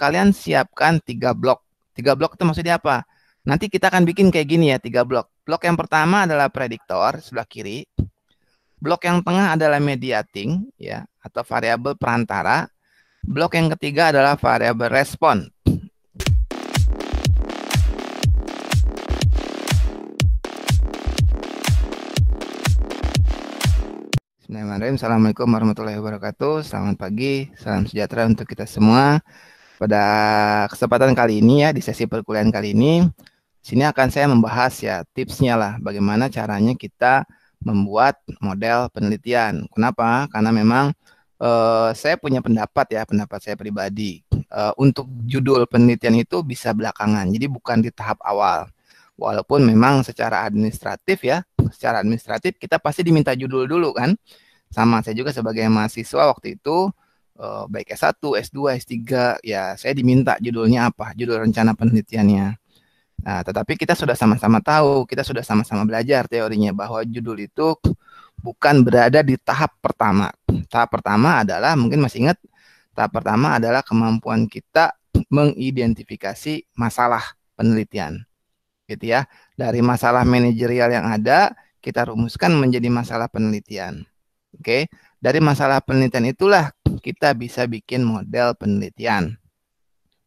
kalian siapkan tiga blok. Tiga blok itu maksudnya apa? Nanti kita akan bikin kayak gini ya, tiga blok. Blok yang pertama adalah prediktor sebelah kiri. Blok yang tengah adalah mediating ya atau variabel perantara. Blok yang ketiga adalah variabel respon. Assalamualaikum warahmatullahi wabarakatuh. Selamat pagi, salam sejahtera untuk kita semua. Pada kesempatan kali ini ya di sesi perkuliahan kali ini sini akan saya membahas ya tipsnya lah bagaimana caranya kita membuat model penelitian. Kenapa? Karena memang uh, saya punya pendapat ya, pendapat saya pribadi. Uh, untuk judul penelitian itu bisa belakangan. Jadi bukan di tahap awal. Walaupun memang secara administratif ya, secara administratif kita pasti diminta judul dulu kan. Sama saya juga sebagai mahasiswa waktu itu uh, baik S1, S2, S3, ya saya diminta judulnya apa, judul rencana penelitiannya. Nah, tetapi kita sudah sama-sama tahu, kita sudah sama-sama belajar teorinya bahwa judul itu bukan berada di tahap pertama. Tahap pertama adalah mungkin masih ingat tahap pertama adalah kemampuan kita mengidentifikasi masalah penelitian. Gitu ya. Dari masalah manajerial yang ada kita rumuskan menjadi masalah penelitian. Oke. Dari masalah penelitian itulah kita bisa bikin model penelitian.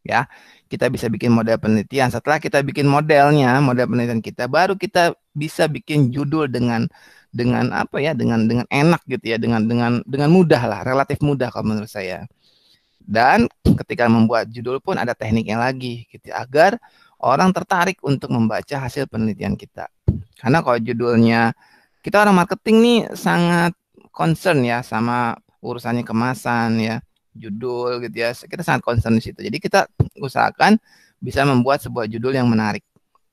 Ya, kita bisa bikin model penelitian. Setelah kita bikin modelnya, model penelitian kita, baru kita bisa bikin judul dengan dengan apa ya, dengan dengan enak gitu ya, dengan dengan dengan mudah lah, relatif mudah kalau menurut saya. Dan ketika membuat judul pun ada tekniknya lagi gitu agar orang tertarik untuk membaca hasil penelitian kita. Karena kalau judulnya kita orang marketing nih sangat concern ya sama urusannya kemasan ya, judul gitu ya. Kita sangat concern di situ. Jadi kita usahakan bisa membuat sebuah judul yang menarik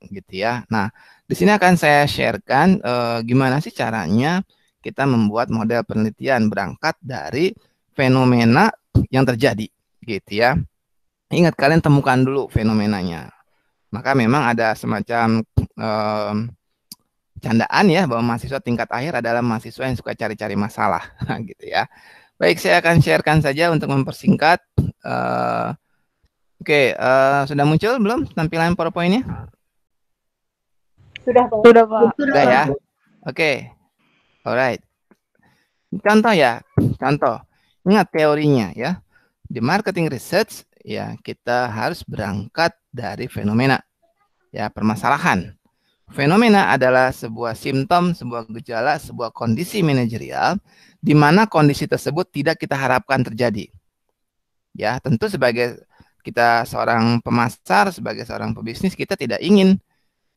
gitu ya. Nah, di sini akan saya sharekan e, gimana sih caranya kita membuat model penelitian berangkat dari fenomena yang terjadi gitu ya. Ingat kalian temukan dulu fenomenanya. Maka memang ada semacam e, candaan ya bahwa mahasiswa tingkat akhir adalah mahasiswa yang suka cari-cari masalah gitu ya. Baik, saya akan sharekan saja untuk mempersingkat. Uh, Oke, okay, uh, eh, sudah muncul belum tampilan PowerPoint-nya? Sudah, Pak. Sudah, Pak. Sudah ya. Oke. Okay. Alright. Contoh ya, contoh. Ingat teorinya ya. Di marketing research ya kita harus berangkat dari fenomena ya permasalahan. Fenomena adalah sebuah simptom, sebuah gejala, sebuah kondisi manajerial di mana kondisi tersebut tidak kita harapkan terjadi. Ya, tentu sebagai kita seorang pemasar, sebagai seorang pebisnis kita tidak ingin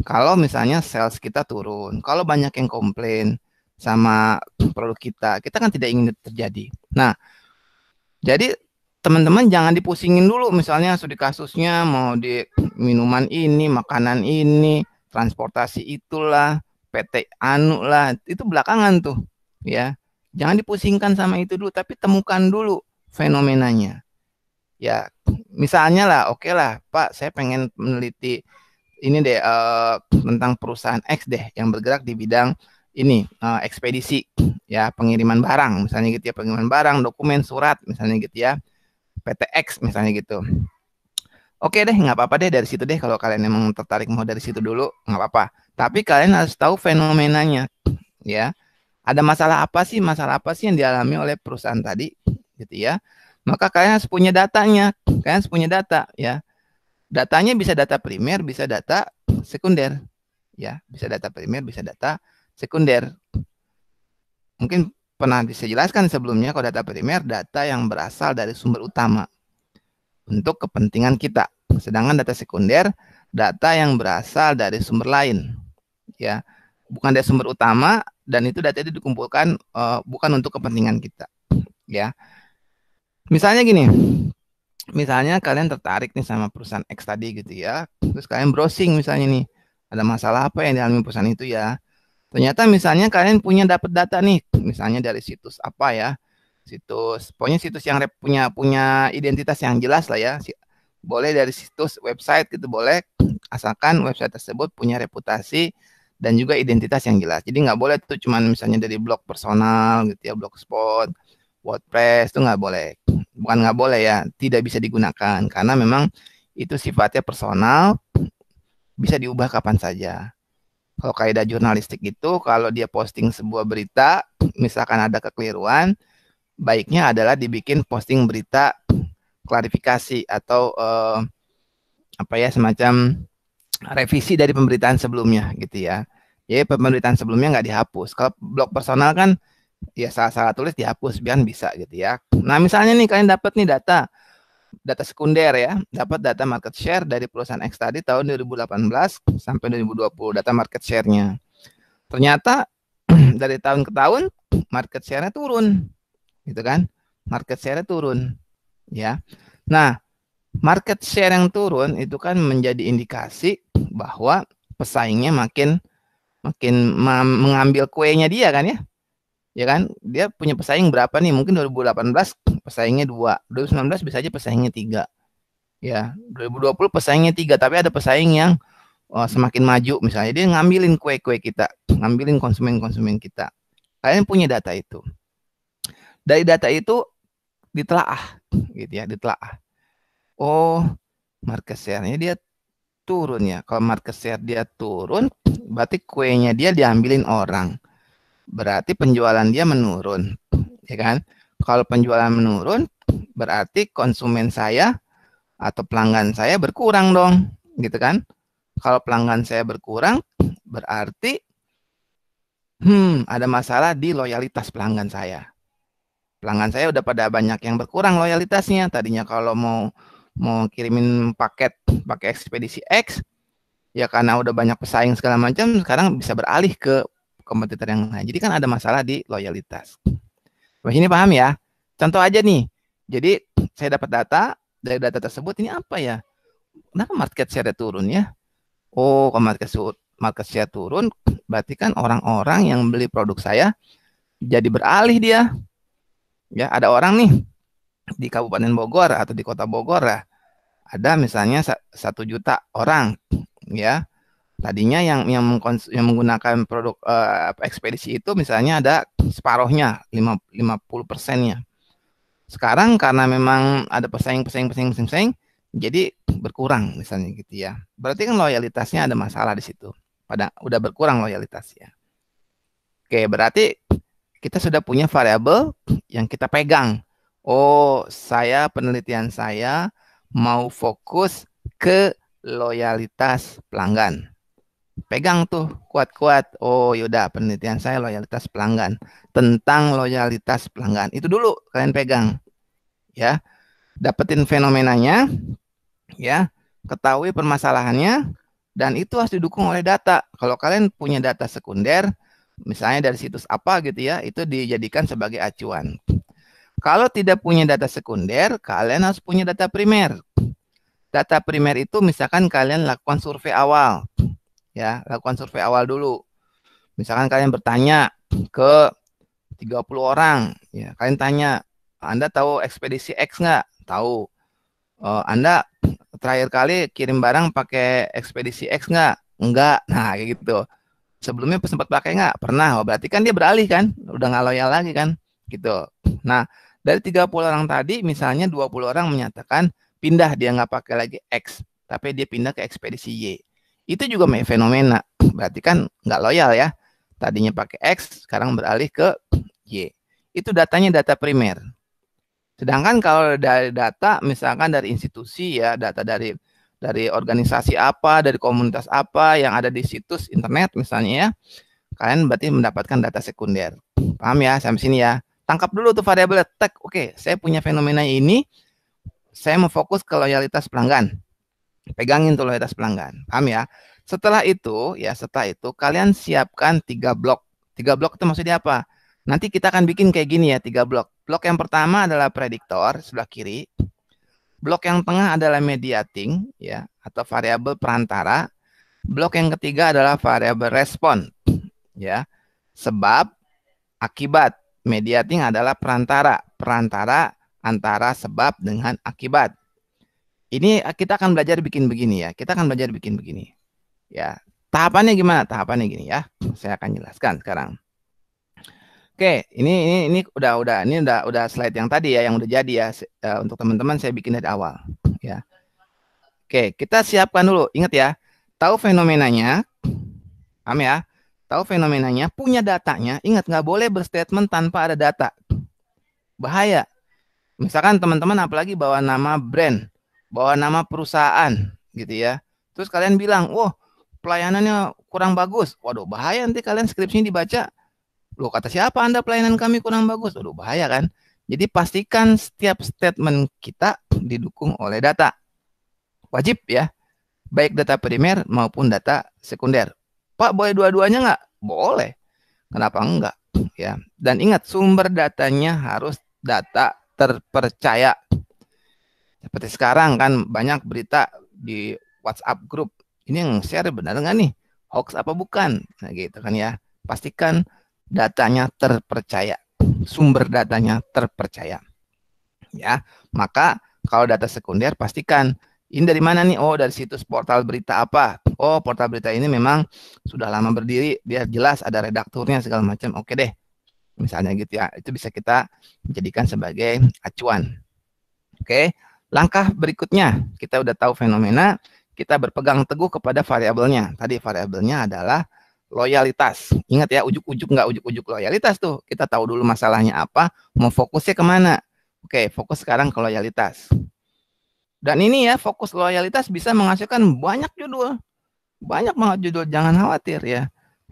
kalau misalnya sales kita turun, kalau banyak yang komplain sama produk kita, kita kan tidak ingin terjadi. Nah, jadi teman-teman jangan dipusingin dulu misalnya sudah kasusnya mau di minuman ini, makanan ini, transportasi itulah, PT Anu lah, itu belakangan tuh, ya. Jangan dipusingkan sama itu dulu, tapi temukan dulu fenomenanya. Ya, misalnya lah, oke okay lah, Pak, saya pengen meneliti ini deh uh, tentang perusahaan X deh yang bergerak di bidang ini uh, ekspedisi ya pengiriman barang misalnya gitu ya pengiriman barang dokumen surat misalnya gitu ya PT X misalnya gitu Oke deh, nggak apa-apa deh dari situ deh kalau kalian emang tertarik mau dari situ dulu, nggak apa-apa. Tapi kalian harus tahu fenomenanya, ya. Ada masalah apa sih? Masalah apa sih yang dialami oleh perusahaan tadi, gitu ya? Maka kalian harus punya datanya, kalian harus punya data, ya. Datanya bisa data primer, bisa data sekunder, ya. Bisa data primer, bisa data sekunder. Mungkin pernah bisa jelaskan sebelumnya kalau data primer data yang berasal dari sumber utama untuk kepentingan kita Sedangkan data sekunder data yang berasal dari sumber lain. Ya, bukan dari sumber utama dan itu data itu dikumpulkan uh, bukan untuk kepentingan kita. Ya. Misalnya gini. Misalnya kalian tertarik nih sama perusahaan X tadi gitu ya. Terus kalian browsing misalnya nih, ada masalah apa yang dialami perusahaan itu ya. Ternyata misalnya kalian punya dapat data nih, misalnya dari situs apa ya situs pokoknya situs yang punya punya identitas yang jelas lah ya boleh dari situs website gitu boleh asalkan website tersebut punya reputasi dan juga identitas yang jelas. Jadi nggak boleh tuh cuman misalnya dari blog personal gitu ya, blogspot, WordPress itu nggak boleh. Bukan nggak boleh ya, tidak bisa digunakan karena memang itu sifatnya personal, bisa diubah kapan saja. Kalau kaidah jurnalistik itu kalau dia posting sebuah berita, misalkan ada kekeliruan, baiknya adalah dibikin posting berita klarifikasi atau eh, apa ya semacam revisi dari pemberitaan sebelumnya gitu ya. ya pemberitaan sebelumnya nggak dihapus. Kalau blog personal kan ya salah-salah tulis dihapus biar bisa gitu ya. Nah misalnya nih kalian dapat nih data data sekunder ya, dapat data market share dari perusahaan X tadi tahun 2018 sampai 2020 data market share-nya. Ternyata dari tahun ke tahun market share-nya turun. Gitu kan? Market share-nya turun ya. Nah, market share yang turun itu kan menjadi indikasi bahwa pesaingnya makin makin mengambil kuenya dia kan ya. Ya kan? Dia punya pesaing berapa nih? Mungkin 2018 pesaingnya 2, 2019 bisa aja pesaingnya 3. Ya, 2020 pesaingnya 3, tapi ada pesaing yang oh, semakin maju misalnya dia ngambilin kue-kue kita, ngambilin konsumen-konsumen kita. Kalian punya data itu. Dari data itu ditelaah gitu ya, ditelaah. Oh, market share-nya dia turun ya. Kalau market share dia turun, berarti kuenya dia diambilin orang. Berarti penjualan dia menurun, ya kan? Kalau penjualan menurun, berarti konsumen saya atau pelanggan saya berkurang dong, gitu kan? Kalau pelanggan saya berkurang, berarti hmm, ada masalah di loyalitas pelanggan saya pelanggan saya udah pada banyak yang berkurang loyalitasnya. Tadinya kalau mau mau kirimin paket pakai ekspedisi X, ya karena udah banyak pesaing segala macam, sekarang bisa beralih ke kompetitor yang lain. Jadi kan ada masalah di loyalitas. Wah ini paham ya? Contoh aja nih. Jadi saya dapat data, dari data tersebut ini apa ya? Kenapa market share turun ya? Oh, kalau market share, market share turun, berarti kan orang-orang yang beli produk saya jadi beralih dia Ya, ada orang nih di Kabupaten Bogor atau di Kota Bogor ya, ada misalnya satu juta orang ya tadinya yang yang, yang menggunakan produk uh, ekspedisi itu misalnya ada separohnya 50 persennya sekarang karena memang ada pesaing pesaing pesaing pesaing, pesaing jadi berkurang misalnya gitu ya berarti kan loyalitasnya ada masalah di situ pada udah berkurang loyalitasnya oke berarti kita sudah punya variabel yang kita pegang. Oh, saya penelitian saya mau fokus ke loyalitas pelanggan. Pegang tuh kuat-kuat. Oh, yaudah penelitian saya loyalitas pelanggan. Tentang loyalitas pelanggan. Itu dulu kalian pegang. Ya. Dapetin fenomenanya, ya. Ketahui permasalahannya dan itu harus didukung oleh data. Kalau kalian punya data sekunder, misalnya dari situs apa gitu ya, itu dijadikan sebagai acuan. Kalau tidak punya data sekunder, kalian harus punya data primer. Data primer itu misalkan kalian lakukan survei awal. Ya, lakukan survei awal dulu. Misalkan kalian bertanya ke 30 orang, ya, kalian tanya, "Anda tahu ekspedisi X enggak?" Tahu. Uh, anda terakhir kali kirim barang pakai ekspedisi X enggak? Enggak. Nah, kayak gitu sebelumnya sempat pakai nggak? Pernah. Oh, berarti kan dia beralih kan, udah nggak loyal lagi kan, gitu. Nah, dari 30 orang tadi, misalnya 20 orang menyatakan pindah, dia nggak pakai lagi X, tapi dia pindah ke ekspedisi Y. Itu juga fenomena, berarti kan nggak loyal ya. Tadinya pakai X, sekarang beralih ke Y. Itu datanya data primer. Sedangkan kalau dari data, misalkan dari institusi ya, data dari dari organisasi apa, dari komunitas apa yang ada di situs internet misalnya ya. Kalian berarti mendapatkan data sekunder. Paham ya sampai sini ya. Tangkap dulu tuh variabel tag. Oke, saya punya fenomena ini. Saya mau fokus ke loyalitas pelanggan. Pegangin tuh loyalitas pelanggan. Paham ya? Setelah itu ya, setelah itu kalian siapkan tiga blok. Tiga blok itu maksudnya apa? Nanti kita akan bikin kayak gini ya, tiga blok. Blok yang pertama adalah prediktor sebelah kiri. Blok yang tengah adalah mediating ya atau variabel perantara. Blok yang ketiga adalah variabel respon ya. Sebab akibat mediating adalah perantara, perantara antara sebab dengan akibat. Ini eh, kita akan belajar bikin begini ya. Kita akan belajar bikin begini. Ya. Tahapannya gimana? Tahapannya gini ya. Saya akan jelaskan sekarang. Oke, ini ini ini udah udah ini udah udah slide yang tadi ya yang udah jadi ya eh, untuk teman-teman saya bikin dari awal ya. Oke, kita siapkan dulu. Ingat ya, tahu fenomenanya. Am ya. Tahu fenomenanya, punya datanya. Ingat nggak boleh berstatement tanpa ada data. Bahaya. Misalkan teman-teman apalagi bawa nama brand, bawa nama perusahaan gitu ya. Terus kalian bilang, "Wah, oh, pelayanannya kurang bagus." Waduh, bahaya nanti kalian skripsinya dibaca Loh kata siapa Anda pelayanan kami kurang bagus? Aduh bahaya kan? Jadi pastikan setiap statement kita didukung oleh data. Wajib ya. Baik data primer maupun data sekunder. Pak boleh dua-duanya nggak? Boleh. Kenapa enggak? Ya. Dan ingat sumber datanya harus data terpercaya. Seperti sekarang kan banyak berita di WhatsApp grup. Ini yang share benar nggak nih? Hoax apa bukan? Nah gitu kan ya. Pastikan datanya terpercaya. Sumber datanya terpercaya. Ya, maka kalau data sekunder pastikan ini dari mana nih? Oh, dari situs portal berita apa? Oh, portal berita ini memang sudah lama berdiri, dia jelas ada redakturnya segala macam. Oke deh. Misalnya gitu ya. Itu bisa kita jadikan sebagai acuan. Oke. Langkah berikutnya, kita udah tahu fenomena, kita berpegang teguh kepada variabelnya. Tadi variabelnya adalah loyalitas. Ingat ya, ujuk-ujuk nggak ujuk-ujuk loyalitas tuh. Kita tahu dulu masalahnya apa, mau fokusnya kemana. Oke, fokus sekarang ke loyalitas. Dan ini ya, fokus loyalitas bisa menghasilkan banyak judul. Banyak banget judul, jangan khawatir ya.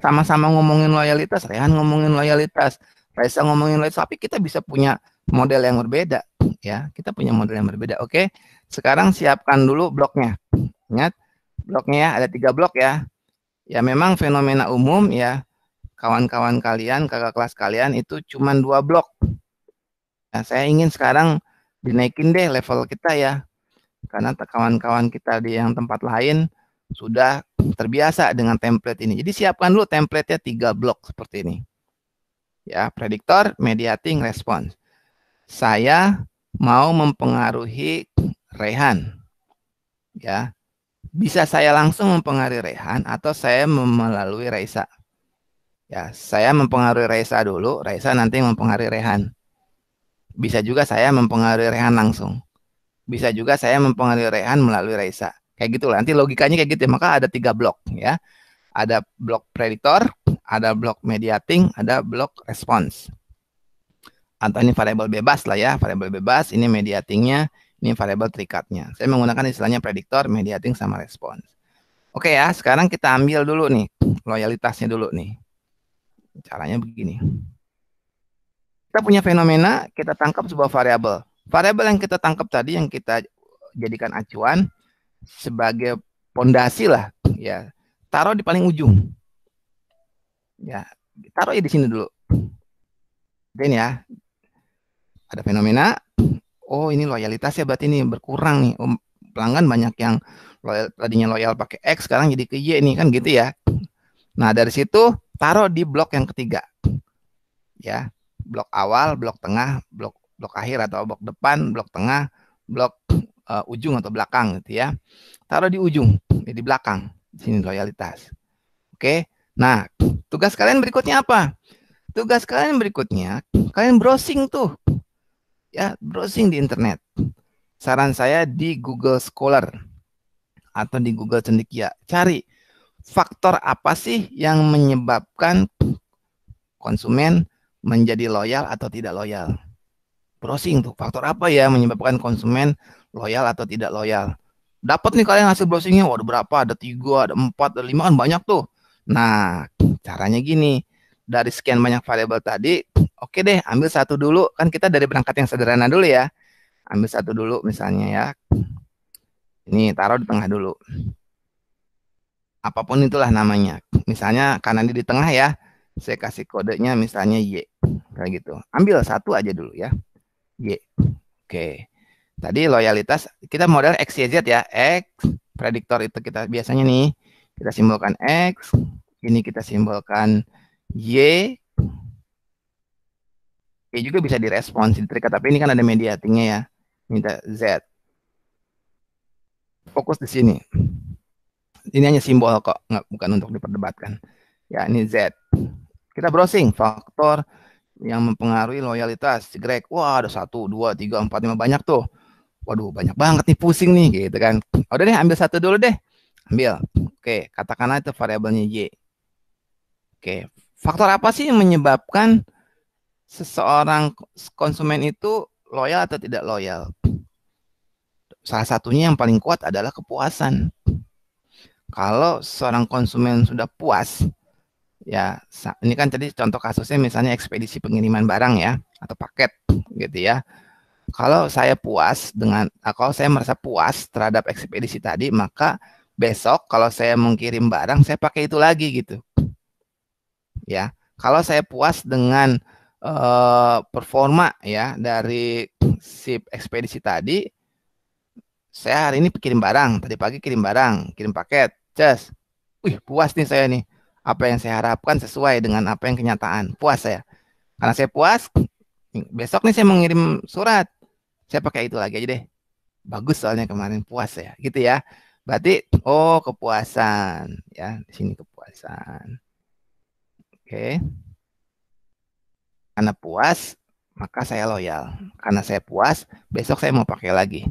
Sama-sama ngomongin loyalitas, Rehan ngomongin loyalitas, Raisa ngomongin loyalitas, tapi kita bisa punya model yang berbeda. ya Kita punya model yang berbeda, oke. Sekarang siapkan dulu bloknya. Ingat, bloknya ya, ada tiga blok ya ya memang fenomena umum ya kawan-kawan kalian, kakak kelas kalian itu cuma dua blok. Nah, saya ingin sekarang dinaikin deh level kita ya. Karena kawan-kawan kita di yang tempat lain sudah terbiasa dengan template ini. Jadi siapkan dulu templatenya tiga blok seperti ini. Ya, prediktor, mediating, response. Saya mau mempengaruhi Rehan. Ya. Bisa saya langsung mempengaruhi Rehan atau saya melalui Raisa. Ya, saya mempengaruhi Raisa dulu, Raisa nanti mempengaruhi Rehan. Bisa juga saya mempengaruhi Rehan langsung. Bisa juga saya mempengaruhi Rehan melalui Raisa. Kayak gitu lah. Nanti logikanya kayak gitu. Ya. Maka ada tiga blok ya. Ada blok predictor, ada blok mediating, ada blok response. Atau ini variabel bebas lah ya, variabel bebas. Ini mediatingnya, ini variable terikatnya. Saya menggunakan istilahnya prediktor, mediating, sama response. Oke ya, sekarang kita ambil dulu nih loyalitasnya dulu nih. Caranya begini. Kita punya fenomena, kita tangkap sebuah variabel. Variabel yang kita tangkap tadi yang kita jadikan acuan sebagai pondasi lah, ya. Taruh di paling ujung. Ya, taruh ya di sini dulu. Oke ya. Ada fenomena, oh ini loyalitas ya berarti ini berkurang nih um, pelanggan banyak yang loyal, tadinya loyal pakai X sekarang jadi ke Y nih kan gitu ya nah dari situ taruh di blok yang ketiga ya blok awal blok tengah blok blok akhir atau blok depan blok tengah blok uh, ujung atau belakang gitu ya taruh di ujung ya di belakang sini loyalitas oke nah tugas kalian berikutnya apa tugas kalian berikutnya kalian browsing tuh ya browsing di internet. Saran saya di Google Scholar atau di Google Cendekia. Cari faktor apa sih yang menyebabkan konsumen menjadi loyal atau tidak loyal. Browsing tuh faktor apa ya menyebabkan konsumen loyal atau tidak loyal. Dapat nih kalian hasil browsingnya, waduh berapa, ada tiga, ada empat, ada lima kan banyak tuh. Nah, caranya gini, dari sekian banyak variabel tadi, oke okay deh, ambil satu dulu. Kan kita dari perangkat yang sederhana dulu ya. Ambil satu dulu misalnya ya. Ini taruh di tengah dulu. Apapun itulah namanya. Misalnya kanan di tengah ya. Saya kasih kodenya misalnya Y. Kayak gitu. Ambil satu aja dulu ya. Y. Oke. Okay. Tadi loyalitas kita model X, Y, Z ya. X prediktor itu kita biasanya nih kita simbolkan X, ini kita simbolkan Y Y juga bisa direspon di tapi ini kan ada mediatingnya ya. Minta Z. Fokus di sini. Ini hanya simbol kok, nggak bukan untuk diperdebatkan. Ya, ini Z. Kita browsing faktor yang mempengaruhi loyalitas. Greg, wah ada satu, dua, tiga, empat, lima banyak tuh. Waduh, banyak banget nih, pusing nih, gitu kan. Udah deh, ambil satu dulu deh. Ambil. Oke, katakanlah itu variabelnya Y. Oke, faktor apa sih yang menyebabkan seseorang konsumen itu loyal atau tidak loyal? Salah satunya yang paling kuat adalah kepuasan. Kalau seorang konsumen sudah puas, ya ini kan tadi contoh kasusnya misalnya ekspedisi pengiriman barang ya atau paket gitu ya kalau saya puas dengan nah, kalau saya merasa puas terhadap ekspedisi tadi maka besok kalau saya mengirim barang saya pakai itu lagi gitu ya. Kalau saya puas dengan uh, performa ya dari si ekspedisi tadi, saya hari ini kirim barang, tadi pagi kirim barang, kirim paket, cas. Wih, puas nih saya nih. Apa yang saya harapkan sesuai dengan apa yang kenyataan. Puas saya. Karena saya puas, besok nih saya mengirim surat. Saya pakai itu lagi aja deh. Bagus soalnya kemarin puas ya, gitu ya. Berarti oh kepuasan ya, di sini kepuasan. Oke. Karena puas, maka saya loyal. Karena saya puas, besok saya mau pakai lagi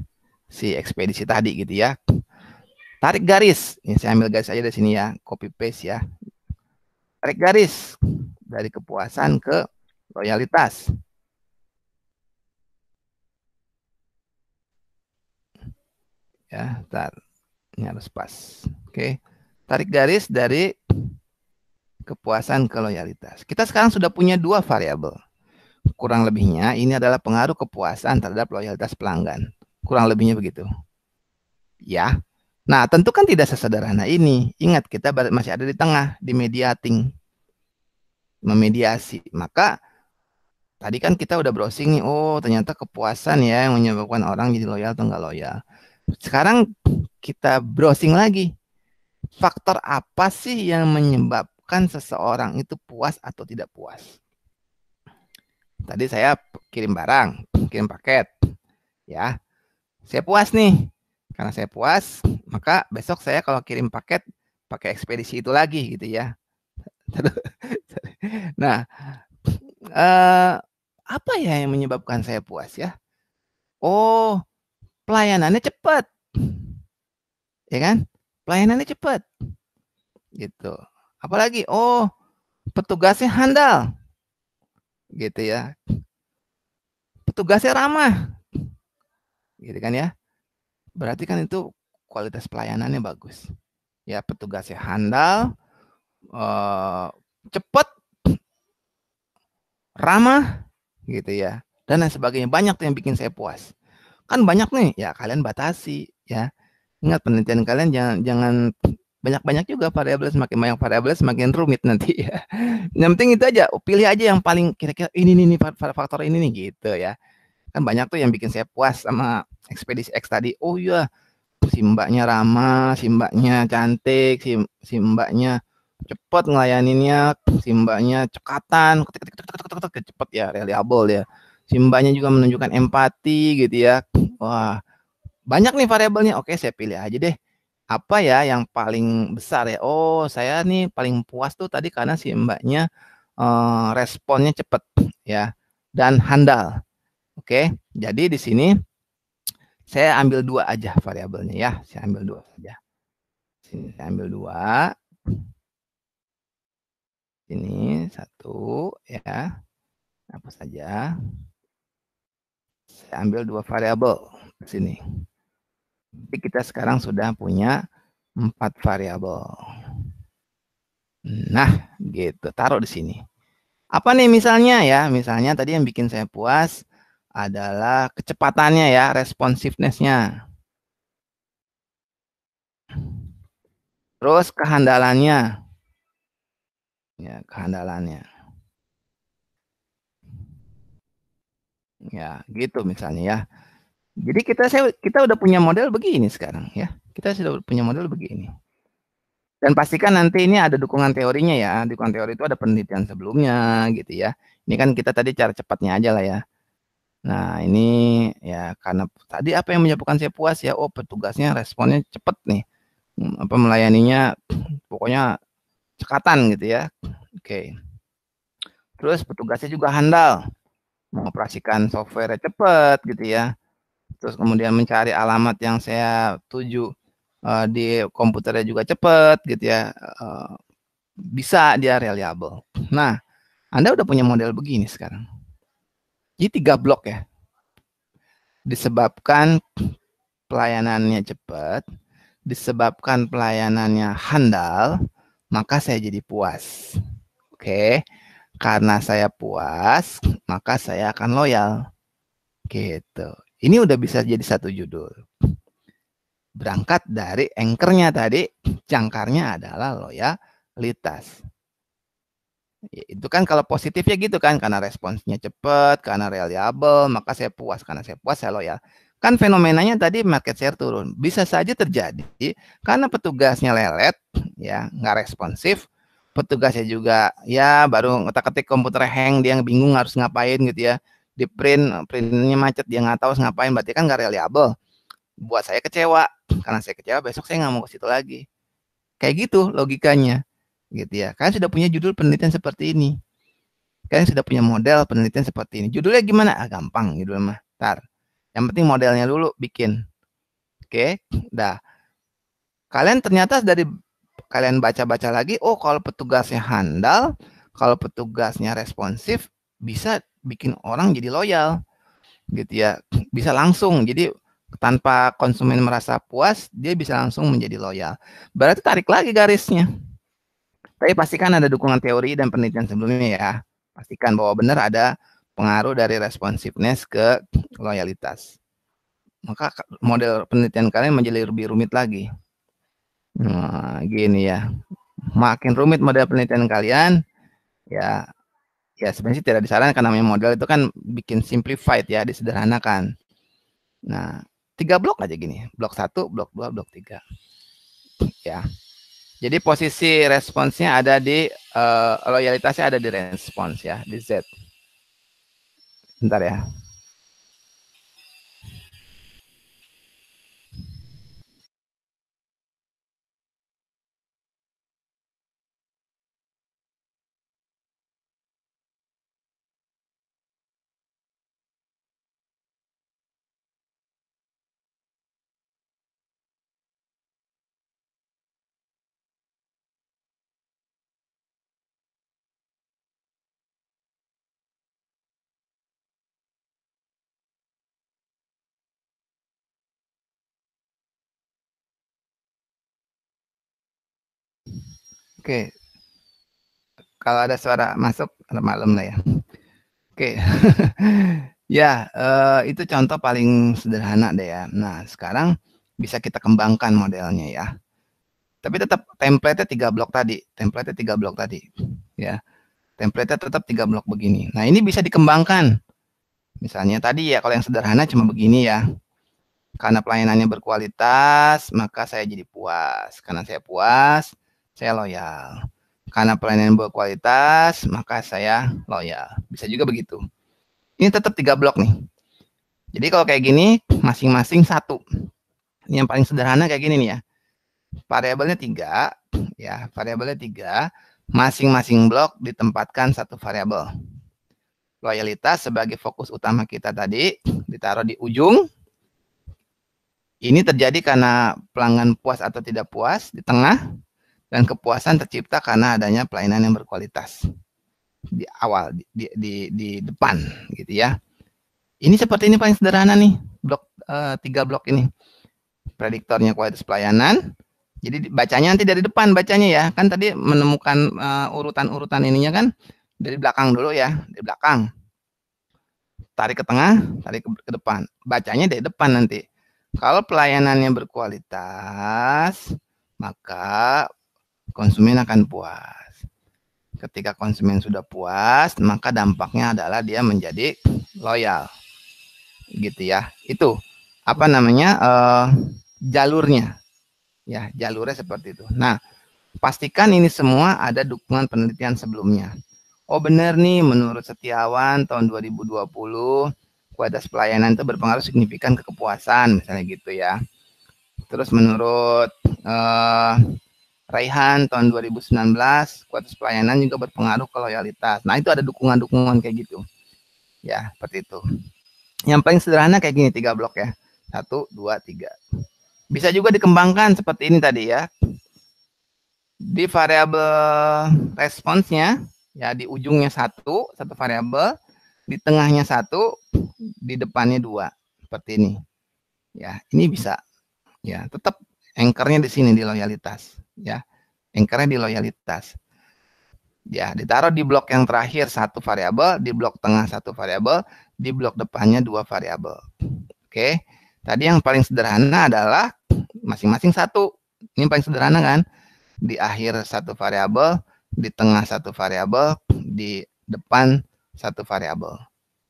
si ekspedisi tadi gitu ya. Tarik garis. Ini saya ambil garis aja dari sini ya, copy paste ya. Tarik garis dari kepuasan ke loyalitas. Ya, tar. Ini harus pas. Oke. Tarik garis dari kepuasan ke loyalitas. Kita sekarang sudah punya dua variabel. Kurang lebihnya ini adalah pengaruh kepuasan terhadap loyalitas pelanggan. Kurang lebihnya begitu. Ya. Nah, tentu kan tidak sesederhana ini. Ingat kita masih ada di tengah di mediating. Memediasi. Maka tadi kan kita udah browsing nih, oh ternyata kepuasan ya yang menyebabkan orang jadi loyal atau enggak loyal. Sekarang kita browsing lagi. Faktor apa sih yang menyebabkan menentukan seseorang itu puas atau tidak puas. Tadi saya kirim barang, kirim paket, ya. Saya puas nih. Karena saya puas, maka besok saya kalau kirim paket pakai ekspedisi itu lagi gitu ya. Nah, eh, apa ya yang menyebabkan saya puas ya? Oh, pelayanannya cepat. Ya kan? Pelayanannya cepat. Gitu. Apalagi oh petugasnya handal. Gitu ya. Petugasnya ramah. Gitu kan ya. Berarti kan itu kualitas pelayanannya bagus. Ya petugasnya handal, eh, cepat, ramah, gitu ya. Dan lain sebagainya. Banyak yang bikin saya puas. Kan banyak nih, ya kalian batasi ya. Ingat penelitian kalian jangan jangan banyak-banyak juga variabel semakin banyak variabel semakin rumit nanti ya. Yang penting itu aja, pilih aja yang paling kira-kira ini nih, nih faktor ini nih gitu ya. Kan banyak tuh yang bikin saya puas sama ekspedisi X tadi. Oh iya, si mbaknya ramah, si mbaknya cantik, si si mbaknya cepet ngelayaninnya, si mbaknya cekatan, ketik ketik cepet ya, reliable ya. Si mbaknya juga menunjukkan empati gitu ya. Wah, banyak nih variabelnya. Oke, saya pilih aja deh apa ya yang paling besar ya? Oh, saya nih paling puas tuh tadi karena si mbaknya uh, responnya cepet ya dan handal. Oke, jadi di sini saya ambil dua aja variabelnya ya, saya ambil dua saja. Sini saya ambil dua. Ini satu ya. Apa saja? Saya ambil dua variabel di sini. Jadi kita sekarang sudah punya empat variabel. Nah, gitu. Taruh di sini. Apa nih misalnya ya? Misalnya tadi yang bikin saya puas adalah kecepatannya ya, responsiveness-nya. Terus kehandalannya. Ya, kehandalannya. Ya, gitu misalnya ya. Jadi kita saya kita udah punya model begini sekarang ya. Kita sudah punya model begini. Dan pastikan nanti ini ada dukungan teorinya ya. Dukungan teori itu ada penelitian sebelumnya gitu ya. Ini kan kita tadi cara cepatnya aja lah ya. Nah ini ya karena tadi apa yang menyebabkan saya puas ya. Oh petugasnya responnya cepet nih. Hmm, apa melayaninya pokoknya cekatan gitu ya. Oke. Terus petugasnya juga handal. Mengoperasikan software cepat gitu ya terus kemudian mencari alamat yang saya tuju uh, di komputernya juga cepat gitu ya uh, bisa dia reliable. Nah, Anda udah punya model begini sekarang. Jadi tiga blok ya. Disebabkan pelayanannya cepat, disebabkan pelayanannya handal, maka saya jadi puas. Oke. Okay? Karena saya puas, maka saya akan loyal. Gitu. Ini udah bisa jadi satu judul. Berangkat dari engkernya tadi, cangkarnya adalah loyalitas. Ya, itu kan kalau positif ya gitu kan, karena responsnya cepat, karena reliable, maka saya puas. Karena saya puas, saya loyal. Kan fenomenanya tadi market share turun. Bisa saja terjadi karena petugasnya lelet, ya nggak responsif, petugasnya juga ya baru ngetak ketik komputer hang dia bingung harus ngapain gitu ya di print printnya macet dia nggak tahu ngapain berarti kan nggak reliable buat saya kecewa karena saya kecewa besok saya nggak mau ke situ lagi kayak gitu logikanya gitu ya kalian sudah punya judul penelitian seperti ini kalian sudah punya model penelitian seperti ini judulnya gimana ah, gampang judul mah tar yang penting modelnya dulu bikin oke okay? dah kalian ternyata dari kalian baca-baca lagi oh kalau petugasnya handal kalau petugasnya responsif bisa bikin orang jadi loyal gitu ya bisa langsung jadi tanpa konsumen merasa puas dia bisa langsung menjadi loyal berarti tarik lagi garisnya tapi pastikan ada dukungan teori dan penelitian sebelumnya ya pastikan bahwa benar ada pengaruh dari responsiveness ke loyalitas maka model penelitian kalian menjadi lebih rumit lagi nah, gini ya makin rumit model penelitian kalian ya ya sebenarnya tidak disarankan namanya modal itu kan bikin simplified ya disederhanakan nah tiga blok aja gini blok satu blok dua blok tiga ya jadi posisi responsnya ada di uh, loyalitasnya ada di respons ya di Z bentar ya Oke. Kalau ada suara masuk, ada malam lah ya. Oke. ya, uh, itu contoh paling sederhana deh ya. Nah, sekarang bisa kita kembangkan modelnya ya. Tapi tetap template-nya tiga blok tadi, template-nya tiga blok tadi, ya. Template-nya tetap tiga blok begini. Nah ini bisa dikembangkan. Misalnya tadi ya kalau yang sederhana cuma begini ya. Karena pelayanannya berkualitas, maka saya jadi puas. Karena saya puas, saya loyal. Karena pelayanan berkualitas, maka saya loyal. Bisa juga begitu. Ini tetap tiga blok nih. Jadi kalau kayak gini, masing-masing satu. Ini yang paling sederhana kayak gini nih ya. Variabelnya tiga, ya variabelnya tiga. Masing-masing blok ditempatkan satu variabel. Loyalitas sebagai fokus utama kita tadi ditaruh di ujung ini terjadi karena pelanggan puas atau tidak puas di tengah, dan kepuasan tercipta karena adanya pelayanan yang berkualitas di awal di di di, depan gitu ya. Ini seperti ini paling sederhana nih blok e, tiga blok ini prediktornya kualitas pelayanan. Jadi bacanya nanti dari depan bacanya ya kan tadi menemukan eh, urutan-urutan ininya kan dari belakang dulu ya dari belakang tarik ke tengah tarik ke, ke depan bacanya dari depan nanti kalau pelayanannya berkualitas maka konsumen akan puas. Ketika konsumen sudah puas, maka dampaknya adalah dia menjadi loyal. Gitu ya. Itu apa namanya? Uh, jalurnya. Ya, jalurnya seperti itu. Nah, pastikan ini semua ada dukungan penelitian sebelumnya. Oh benar nih, menurut Setiawan tahun 2020 kualitas pelayanan itu berpengaruh signifikan ke kepuasan misalnya gitu ya. Terus menurut eh, raihan tahun 2019 kualitas pelayanan juga berpengaruh ke loyalitas. Nah, itu ada dukungan-dukungan kayak gitu. Ya, seperti itu. Yang paling sederhana kayak gini tiga blok ya. Satu, dua, tiga. Bisa juga dikembangkan seperti ini tadi ya. Di variabel responsnya ya di ujungnya satu, satu variabel, di tengahnya satu, di depannya dua. Seperti ini. Ya, ini bisa. Ya, tetap anchornya di sini di loyalitas ya. Anchornya di loyalitas. Ya, ditaruh di blok yang terakhir satu variabel, di blok tengah satu variabel, di blok depannya dua variabel. Oke. Tadi yang paling sederhana adalah masing-masing satu. Ini paling sederhana kan? Di akhir satu variabel, di tengah satu variabel, di depan satu variabel.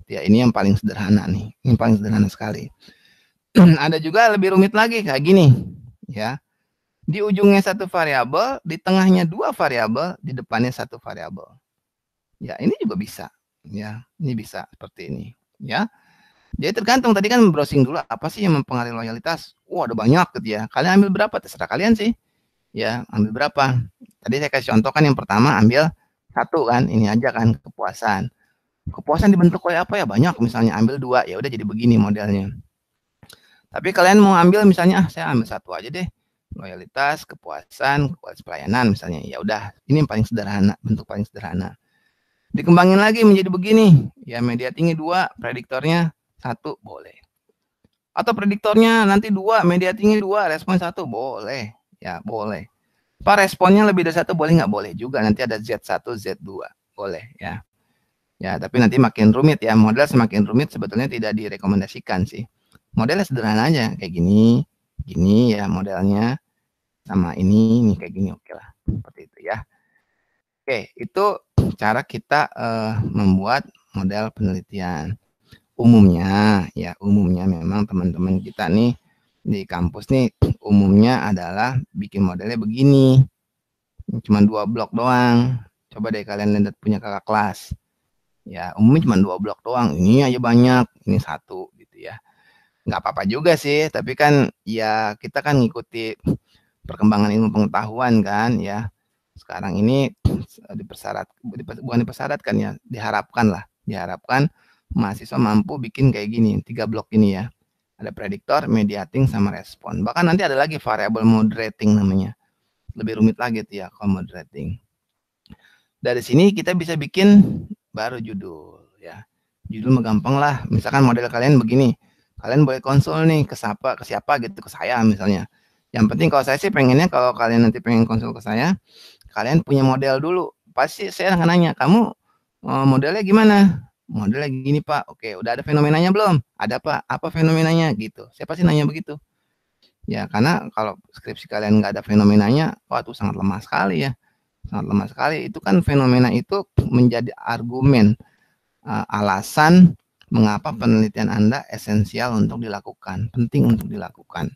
Ya, ini yang paling sederhana nih. Ini paling sederhana sekali. Ada juga lebih rumit lagi kayak gini, ya. Di ujungnya satu variabel, di tengahnya dua variabel, di depannya satu variabel. Ya, ini juga bisa. Ya, ini bisa seperti ini. Ya. Jadi tergantung tadi kan browsing dulu apa sih yang mempengaruhi loyalitas? Wah, ada banyak gitu ya. Kalian ambil berapa terserah kalian sih. Ya, ambil berapa. Tadi saya kasih contoh kan yang pertama ambil satu kan, ini aja kan kepuasan. Kepuasan dibentuk oleh apa ya? Banyak misalnya ambil dua ya udah jadi begini modelnya. Tapi kalian mau ambil misalnya ah saya ambil satu aja deh loyalitas, kepuasan, kualitas pelayanan misalnya. Ya udah, ini yang paling sederhana, bentuk paling sederhana. Dikembangin lagi menjadi begini. Ya media tinggi dua, prediktornya satu boleh. Atau prediktornya nanti dua, media tinggi dua, respon satu boleh. Ya boleh. Pak responnya lebih dari satu boleh nggak boleh juga. Nanti ada Z1, Z2 boleh ya. Ya tapi nanti makin rumit ya model semakin rumit sebetulnya tidak direkomendasikan sih. Modelnya sederhana aja kayak gini gini ya modelnya sama ini ini kayak gini oke lah seperti itu ya oke itu cara kita uh, membuat model penelitian umumnya ya umumnya memang teman-teman kita nih di kampus nih umumnya adalah bikin modelnya begini cuma dua blok doang coba deh kalian lihat punya kakak kelas ya umumnya cuma dua blok doang ini aja banyak ini satu nggak apa-apa juga sih tapi kan ya kita kan ngikuti perkembangan ilmu pengetahuan kan ya sekarang ini dipersyarat bukan dipersyaratkan ya diharapkan lah diharapkan mahasiswa mampu bikin kayak gini tiga blok ini ya ada prediktor mediating sama respon bahkan nanti ada lagi variabel moderating namanya lebih rumit lagi tuh ya kalau moderating dari sini kita bisa bikin baru judul ya judul megampang lah misalkan model kalian begini kalian boleh konsul nih ke siapa ke siapa gitu ke saya misalnya yang penting kalau saya sih pengennya kalau kalian nanti pengen konsul ke saya kalian punya model dulu pasti saya akan nanya kamu eh, modelnya gimana modelnya gini pak oke udah ada fenomenanya belum ada pak apa fenomenanya gitu saya pasti nanya begitu ya karena kalau skripsi kalian nggak ada fenomenanya wah itu sangat lemah sekali ya sangat lemah sekali itu kan fenomena itu menjadi argumen eh, alasan mengapa penelitian Anda esensial untuk dilakukan, penting untuk dilakukan.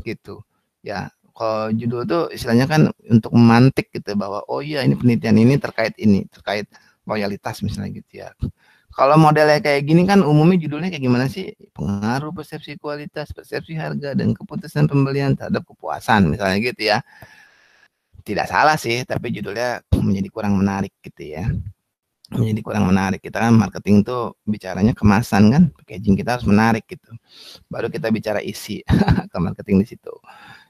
Gitu. Ya, kalau judul itu istilahnya kan untuk memantik gitu bahwa oh iya ini penelitian ini terkait ini, terkait loyalitas misalnya gitu ya. Kalau modelnya kayak gini kan umumnya judulnya kayak gimana sih? Pengaruh persepsi kualitas, persepsi harga dan keputusan pembelian terhadap kepuasan misalnya gitu ya. Tidak salah sih, tapi judulnya menjadi kurang menarik gitu ya menjadi kurang menarik. Kita kan marketing itu bicaranya kemasan kan, packaging kita harus menarik gitu. Baru kita bicara isi ke marketing di situ.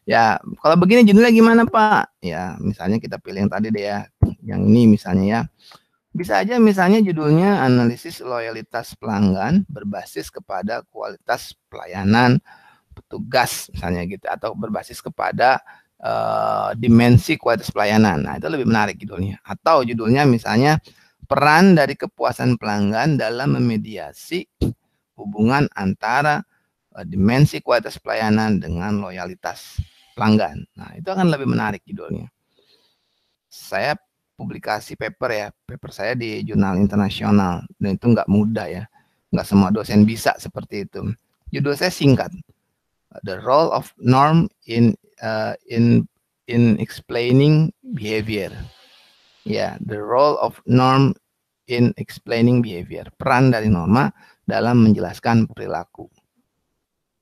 Ya, kalau begini judulnya gimana Pak? Ya, misalnya kita pilih yang tadi deh ya, yang ini misalnya ya. Bisa aja misalnya judulnya analisis loyalitas pelanggan berbasis kepada kualitas pelayanan petugas misalnya gitu atau berbasis kepada uh, dimensi kualitas pelayanan. Nah, itu lebih menarik judulnya. Atau judulnya misalnya peran dari kepuasan pelanggan dalam memediasi hubungan antara eh, dimensi kualitas pelayanan dengan loyalitas pelanggan. Nah, itu akan lebih menarik judulnya. Saya publikasi paper ya, paper saya di jurnal internasional dan itu nggak mudah ya, nggak semua dosen bisa seperti itu. Judul saya singkat, The Role of Norm in uh, in in Explaining Behavior ya the role of norm in explaining behavior peran dari norma dalam menjelaskan perilaku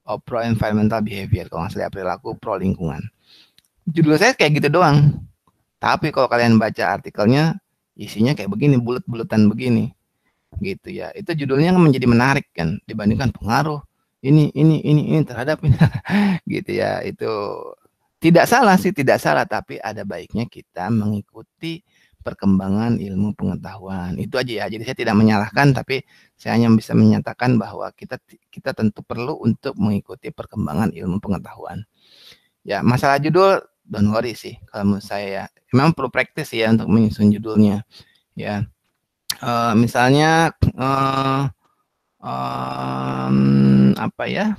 oh, pro environmental behavior kalau nggak salah perilaku pro lingkungan judul saya kayak gitu doang tapi kalau kalian baca artikelnya isinya kayak begini bulat-bulatan begini gitu ya itu judulnya kan menjadi menarik kan dibandingkan pengaruh ini ini ini ini terhadap ini gitu ya itu tidak salah sih tidak salah tapi ada baiknya kita mengikuti perkembangan ilmu pengetahuan. Itu aja ya. Jadi saya tidak menyalahkan tapi saya hanya bisa menyatakan bahwa kita kita tentu perlu untuk mengikuti perkembangan ilmu pengetahuan. Ya, masalah judul don't worry sih kalau menurut saya. Ya, memang perlu praktis ya untuk menyusun judulnya. Ya. Uh, misalnya uh, um, apa ya?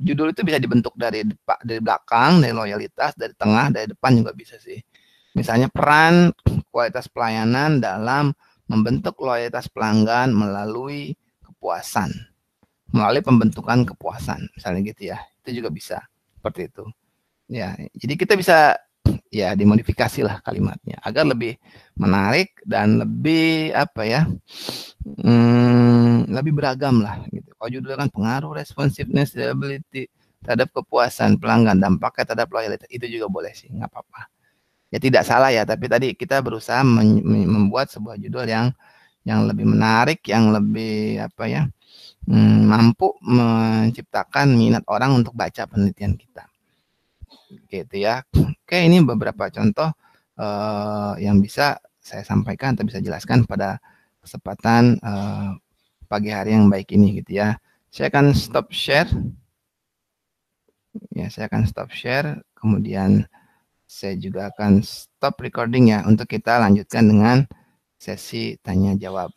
Judul itu bisa dibentuk dari dari belakang, dari loyalitas, dari tengah, dari depan juga bisa sih Misalnya peran kualitas pelayanan dalam membentuk loyalitas pelanggan melalui kepuasan. Melalui pembentukan kepuasan, misalnya gitu ya. Itu juga bisa seperti itu. Ya, jadi kita bisa ya dimodifikasi lah kalimatnya agar lebih menarik dan lebih apa ya hmm, lebih beragam lah gitu. Kalau judulnya kan pengaruh responsiveness reliability terhadap kepuasan pelanggan dampaknya terhadap loyalitas itu juga boleh sih nggak apa-apa ya tidak salah ya tapi tadi kita berusaha membuat sebuah judul yang yang lebih menarik yang lebih apa ya hmm, mampu menciptakan minat orang untuk baca penelitian kita gitu ya oke ini beberapa contoh uh, yang bisa saya sampaikan atau bisa jelaskan pada kesempatan uh, pagi hari yang baik ini gitu ya saya akan stop share ya saya akan stop share kemudian saya juga akan stop recording ya untuk kita lanjutkan dengan sesi tanya jawab.